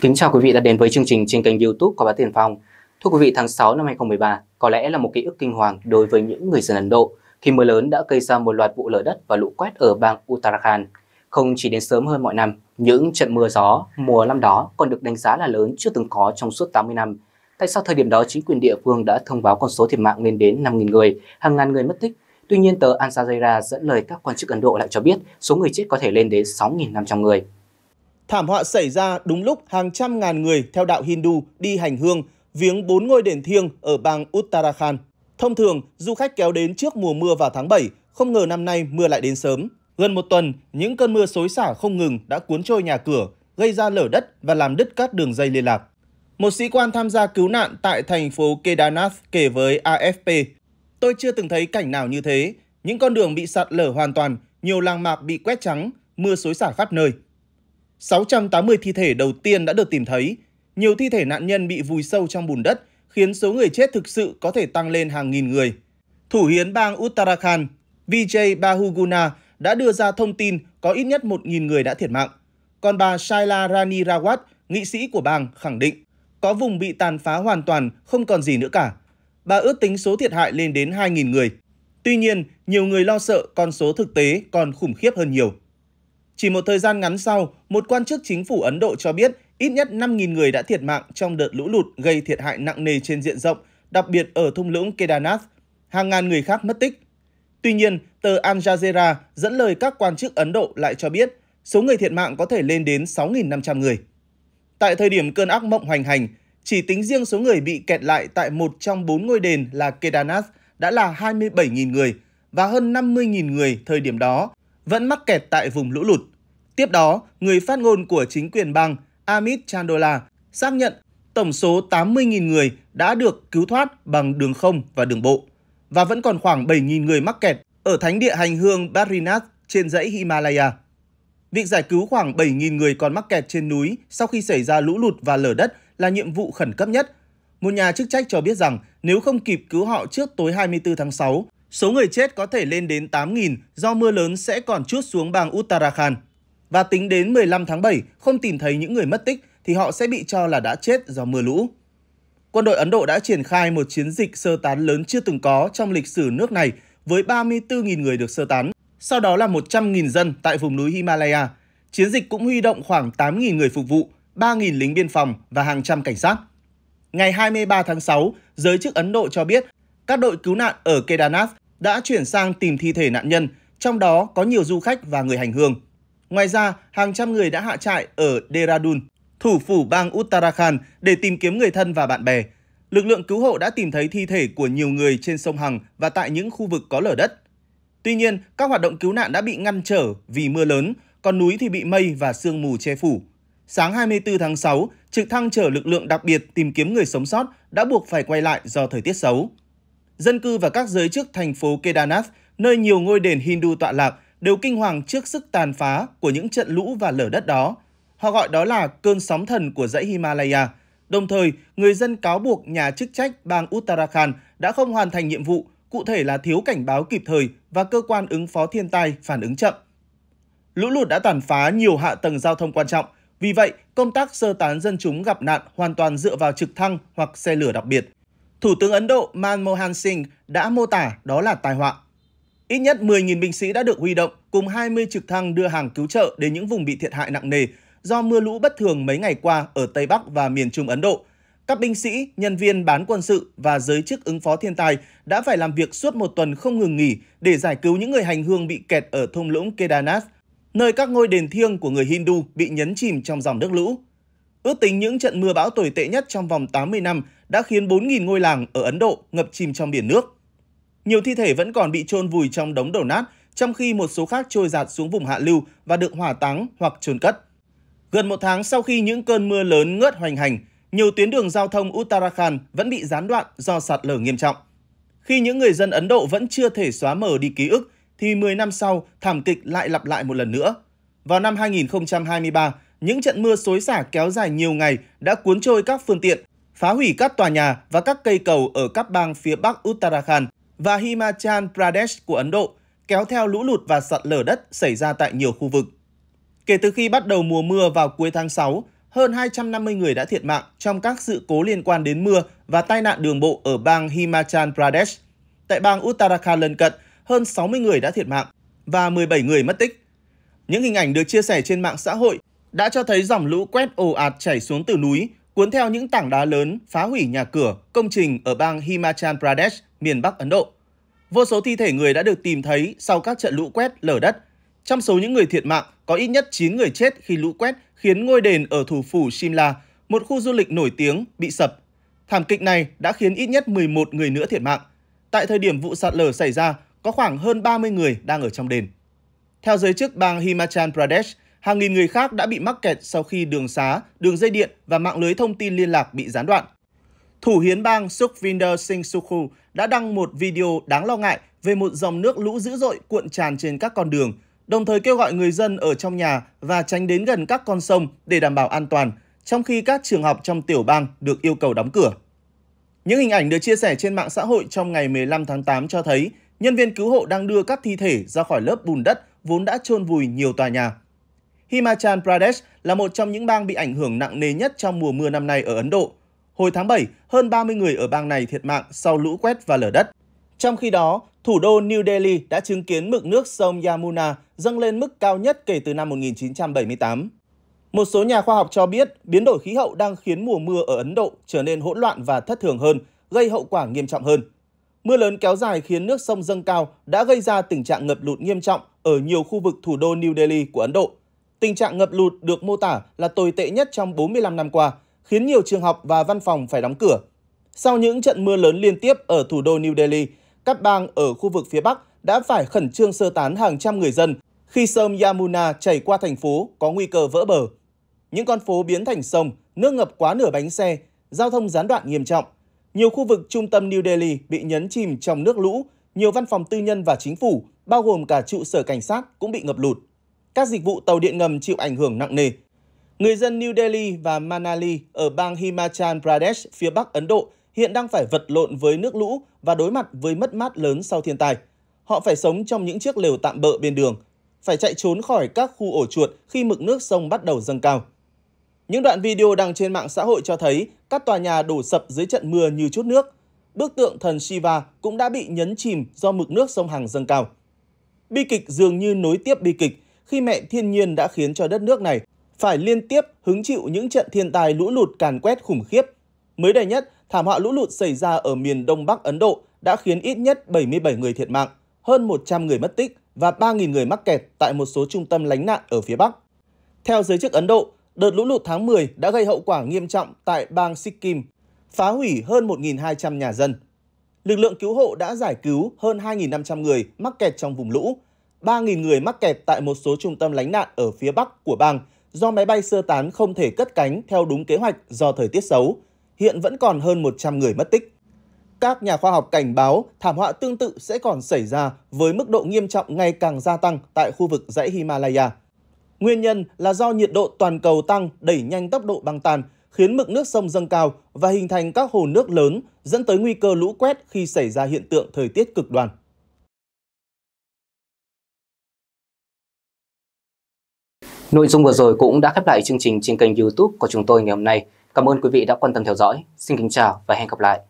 Kính chào quý vị đã đến với chương trình trên kênh youtube của Báo Tiền Phong. Thưa quý vị, tháng 6 năm 2013 có lẽ là một ký ức kinh hoàng đối với những người dân Ấn Độ khi mưa lớn đã gây ra một loạt vụ lở đất và lũ quét ở bang Uttarakhand. Không chỉ đến sớm hơn mọi năm, những trận mưa gió mùa năm đó còn được đánh giá là lớn chưa từng có trong suốt 80 năm. Tại sao thời điểm đó chính quyền địa phương đã thông báo con số thiệt mạng lên đến 5.000 người, hàng ngàn người mất tích? Tuy nhiên, tờ Al Jazeera dẫn lời các quan chức Ấn Độ lại cho biết số người chết có thể lên đến 6.500 người. Thảm họa xảy ra đúng lúc hàng trăm ngàn người theo đạo Hindu đi hành hương viếng bốn ngôi đền thiêng ở bang Uttarakhand. Thông thường, du khách kéo đến trước mùa mưa vào tháng 7, không ngờ năm nay mưa lại đến sớm. Gần một tuần, những cơn mưa xối xả không ngừng đã cuốn trôi nhà cửa, gây ra lở đất và làm đứt các đường dây liên lạc. Một sĩ quan tham gia cứu nạn tại thành phố Kedarnath kể với AFP, Tôi chưa từng thấy cảnh nào như thế. Những con đường bị sạt lở hoàn toàn, nhiều làng mạc bị quét trắng, mưa xối xả khắp nơi. 680 thi thể đầu tiên đã được tìm thấy. Nhiều thi thể nạn nhân bị vùi sâu trong bùn đất, khiến số người chết thực sự có thể tăng lên hàng nghìn người. Thủ hiến bang Uttarakhand, Vijay Bahuguna đã đưa ra thông tin có ít nhất 1.000 người đã thiệt mạng. Còn bà Shaila Rani Rawat, nghị sĩ của bang, khẳng định có vùng bị tàn phá hoàn toàn, không còn gì nữa cả. Bà ước tính số thiệt hại lên đến 2.000 người. Tuy nhiên, nhiều người lo sợ con số thực tế còn khủng khiếp hơn nhiều. Chỉ một thời gian ngắn sau, một quan chức chính phủ Ấn Độ cho biết ít nhất 5.000 người đã thiệt mạng trong đợt lũ lụt gây thiệt hại nặng nề trên diện rộng, đặc biệt ở thung lũng Kedarnath. Hàng ngàn người khác mất tích. Tuy nhiên, tờ Al Jazeera dẫn lời các quan chức Ấn Độ lại cho biết số người thiệt mạng có thể lên đến 6.500 người. Tại thời điểm cơn ác mộng hoành hành, chỉ tính riêng số người bị kẹt lại tại một trong bốn ngôi đền là Kedarnath đã là 27.000 người và hơn 50.000 người thời điểm đó vẫn mắc kẹt tại vùng lũ lụt. Tiếp đó, người phát ngôn của chính quyền bang Amit Chandola xác nhận tổng số 80.000 người đã được cứu thoát bằng đường không và đường bộ, và vẫn còn khoảng 7.000 người mắc kẹt ở thánh địa hành hương Barinath trên dãy Himalaya. Việc giải cứu khoảng 7.000 người còn mắc kẹt trên núi sau khi xảy ra lũ lụt và lở đất là nhiệm vụ khẩn cấp nhất. Một nhà chức trách cho biết rằng nếu không kịp cứu họ trước tối 24 tháng 6, Số người chết có thể lên đến 8.000 do mưa lớn sẽ còn chút xuống bang Uttarakhand. Và tính đến 15 tháng 7, không tìm thấy những người mất tích thì họ sẽ bị cho là đã chết do mưa lũ. Quân đội Ấn Độ đã triển khai một chiến dịch sơ tán lớn chưa từng có trong lịch sử nước này với 34.000 người được sơ tán, sau đó là 100.000 dân tại vùng núi Himalaya. Chiến dịch cũng huy động khoảng 8.000 người phục vụ, 3.000 lính biên phòng và hàng trăm cảnh sát. Ngày 23 tháng 6, giới chức Ấn Độ cho biết các đội cứu nạn ở Kedanas đã chuyển sang tìm thi thể nạn nhân, trong đó có nhiều du khách và người hành hương. Ngoài ra, hàng trăm người đã hạ trại ở Dehradun, thủ phủ bang Uttarakhand để tìm kiếm người thân và bạn bè. Lực lượng cứu hộ đã tìm thấy thi thể của nhiều người trên sông Hằng và tại những khu vực có lở đất. Tuy nhiên, các hoạt động cứu nạn đã bị ngăn trở vì mưa lớn, còn núi thì bị mây và sương mù che phủ. Sáng 24 tháng 6, trực thăng chở lực lượng đặc biệt tìm kiếm người sống sót đã buộc phải quay lại do thời tiết xấu dân cư và các giới chức thành phố Kedarnath, nơi nhiều ngôi đền Hindu tọa lạc, đều kinh hoàng trước sức tàn phá của những trận lũ và lở đất đó. Họ gọi đó là cơn sóng thần của dãy Himalaya. Đồng thời, người dân cáo buộc nhà chức trách bang Uttarakhand đã không hoàn thành nhiệm vụ, cụ thể là thiếu cảnh báo kịp thời và cơ quan ứng phó thiên tai phản ứng chậm. Lũ lụt đã tàn phá nhiều hạ tầng giao thông quan trọng, vì vậy, công tác sơ tán dân chúng gặp nạn hoàn toàn dựa vào trực thăng hoặc xe lửa đặc biệt. Thủ tướng Ấn Độ Manmohan Singh đã mô tả đó là tai họa. Ít nhất 10.000 binh sĩ đã được huy động cùng 20 trực thăng đưa hàng cứu trợ đến những vùng bị thiệt hại nặng nề do mưa lũ bất thường mấy ngày qua ở Tây Bắc và miền Trung Ấn Độ. Các binh sĩ, nhân viên bán quân sự và giới chức ứng phó thiên tai đã phải làm việc suốt một tuần không ngừng nghỉ để giải cứu những người hành hương bị kẹt ở thung lũng Kedarnath, nơi các ngôi đền thiêng của người Hindu bị nhấn chìm trong dòng nước lũ. Ước tính những trận mưa bão tồi tệ nhất trong vòng 80 năm đã khiến 4.000 ngôi làng ở Ấn Độ ngập chìm trong biển nước. Nhiều thi thể vẫn còn bị chôn vùi trong đống đổ nát, trong khi một số khác trôi giạt xuống vùng hạ lưu và được hỏa táng hoặc chôn cất. Gần một tháng sau khi những cơn mưa lớn ngớt hoành hành, nhiều tuyến đường giao thông Uttarakhand vẫn bị gián đoạn do sạt lở nghiêm trọng. Khi những người dân Ấn Độ vẫn chưa thể xóa mờ đi ký ức, thì 10 năm sau, thảm kịch lại lặp lại một lần nữa. Vào năm 2023, những trận mưa xối xả kéo dài nhiều ngày đã cuốn trôi các phương tiện phá hủy các tòa nhà và các cây cầu ở các bang phía bắc Uttarakhand và Himachal Pradesh của Ấn Độ, kéo theo lũ lụt và sạt lở đất xảy ra tại nhiều khu vực. Kể từ khi bắt đầu mùa mưa vào cuối tháng 6, hơn 250 người đã thiệt mạng trong các sự cố liên quan đến mưa và tai nạn đường bộ ở bang Himachal Pradesh. Tại bang Uttarakhand lân cận, hơn 60 người đã thiệt mạng và 17 người mất tích. Những hình ảnh được chia sẻ trên mạng xã hội đã cho thấy dòng lũ quét ồ ạt chảy xuống từ núi, cuốn theo những tảng đá lớn phá hủy nhà cửa, công trình ở bang Himachal Pradesh, miền Bắc Ấn Độ. Vô số thi thể người đã được tìm thấy sau các trận lũ quét lở đất. Trong số những người thiệt mạng, có ít nhất 9 người chết khi lũ quét khiến ngôi đền ở thủ phủ Shimla, một khu du lịch nổi tiếng, bị sập. Thảm kịch này đã khiến ít nhất 11 người nữa thiệt mạng. Tại thời điểm vụ sạt lở xảy ra, có khoảng hơn 30 người đang ở trong đền. Theo giới chức bang Himachal Pradesh, hàng nghìn người khác đã bị mắc kẹt sau khi đường xá, đường dây điện và mạng lưới thông tin liên lạc bị gián đoạn. Thủ hiến bang Sukhvinder Singh Sukhu đã đăng một video đáng lo ngại về một dòng nước lũ dữ dội cuộn tràn trên các con đường, đồng thời kêu gọi người dân ở trong nhà và tránh đến gần các con sông để đảm bảo an toàn, trong khi các trường học trong tiểu bang được yêu cầu đóng cửa. Những hình ảnh được chia sẻ trên mạng xã hội trong ngày 15 tháng 8 cho thấy nhân viên cứu hộ đang đưa các thi thể ra khỏi lớp bùn đất vốn đã chôn vùi nhiều tòa nhà. Himachal Pradesh là một trong những bang bị ảnh hưởng nặng nề nhất trong mùa mưa năm nay ở Ấn Độ. Hồi tháng 7, hơn 30 người ở bang này thiệt mạng sau lũ quét và lở đất. Trong khi đó, thủ đô New Delhi đã chứng kiến mực nước sông Yamuna dâng lên mức cao nhất kể từ năm 1978. Một số nhà khoa học cho biết biến đổi khí hậu đang khiến mùa mưa ở Ấn Độ trở nên hỗn loạn và thất thường hơn, gây hậu quả nghiêm trọng hơn. Mưa lớn kéo dài khiến nước sông dâng cao đã gây ra tình trạng ngập lụt nghiêm trọng ở nhiều khu vực thủ đô New Delhi của Ấn Độ, Tình trạng ngập lụt được mô tả là tồi tệ nhất trong 45 năm qua, khiến nhiều trường học và văn phòng phải đóng cửa. Sau những trận mưa lớn liên tiếp ở thủ đô New Delhi, các bang ở khu vực phía Bắc đã phải khẩn trương sơ tán hàng trăm người dân khi sông Yamuna chảy qua thành phố có nguy cơ vỡ bờ. Những con phố biến thành sông, nước ngập quá nửa bánh xe, giao thông gián đoạn nghiêm trọng. Nhiều khu vực trung tâm New Delhi bị nhấn chìm trong nước lũ, nhiều văn phòng tư nhân và chính phủ, bao gồm cả trụ sở cảnh sát cũng bị ngập lụt các dịch vụ tàu điện ngầm chịu ảnh hưởng nặng nề. Người dân New Delhi và Manali ở bang Himachal Pradesh phía bắc Ấn Độ hiện đang phải vật lộn với nước lũ và đối mặt với mất mát lớn sau thiên tai. Họ phải sống trong những chiếc lều tạm bợ bên đường, phải chạy trốn khỏi các khu ổ chuột khi mực nước sông bắt đầu dâng cao. Những đoạn video đăng trên mạng xã hội cho thấy các tòa nhà đổ sập dưới trận mưa như chút nước. Bức tượng thần Shiva cũng đã bị nhấn chìm do mực nước sông Hằng dâng cao. Bi kịch dường như nối tiếp bi kịch khi mẹ thiên nhiên đã khiến cho đất nước này phải liên tiếp hứng chịu những trận thiên tai lũ lụt càn quét khủng khiếp. Mới đây nhất, thảm họa lũ lụt xảy ra ở miền Đông Bắc Ấn Độ đã khiến ít nhất 77 người thiệt mạng, hơn 100 người mất tích và 3.000 người mắc kẹt tại một số trung tâm lánh nạn ở phía Bắc. Theo giới chức Ấn Độ, đợt lũ lụt tháng 10 đã gây hậu quả nghiêm trọng tại bang Sikkim, phá hủy hơn 1.200 nhà dân. Lực lượng cứu hộ đã giải cứu hơn 2.500 người mắc kẹt trong vùng lũ, 3.000 người mắc kẹt tại một số trung tâm lánh nạn ở phía bắc của bang do máy bay sơ tán không thể cất cánh theo đúng kế hoạch do thời tiết xấu. Hiện vẫn còn hơn 100 người mất tích. Các nhà khoa học cảnh báo thảm họa tương tự sẽ còn xảy ra với mức độ nghiêm trọng ngày càng gia tăng tại khu vực dãy Himalaya. Nguyên nhân là do nhiệt độ toàn cầu tăng đẩy nhanh tốc độ băng tan, khiến mực nước sông dâng cao và hình thành các hồ nước lớn dẫn tới nguy cơ lũ quét khi xảy ra hiện tượng thời tiết cực đoan. Nội dung vừa rồi cũng đã khép lại chương trình trên kênh youtube của chúng tôi ngày hôm nay. Cảm ơn quý vị đã quan tâm theo dõi. Xin kính chào và hẹn gặp lại.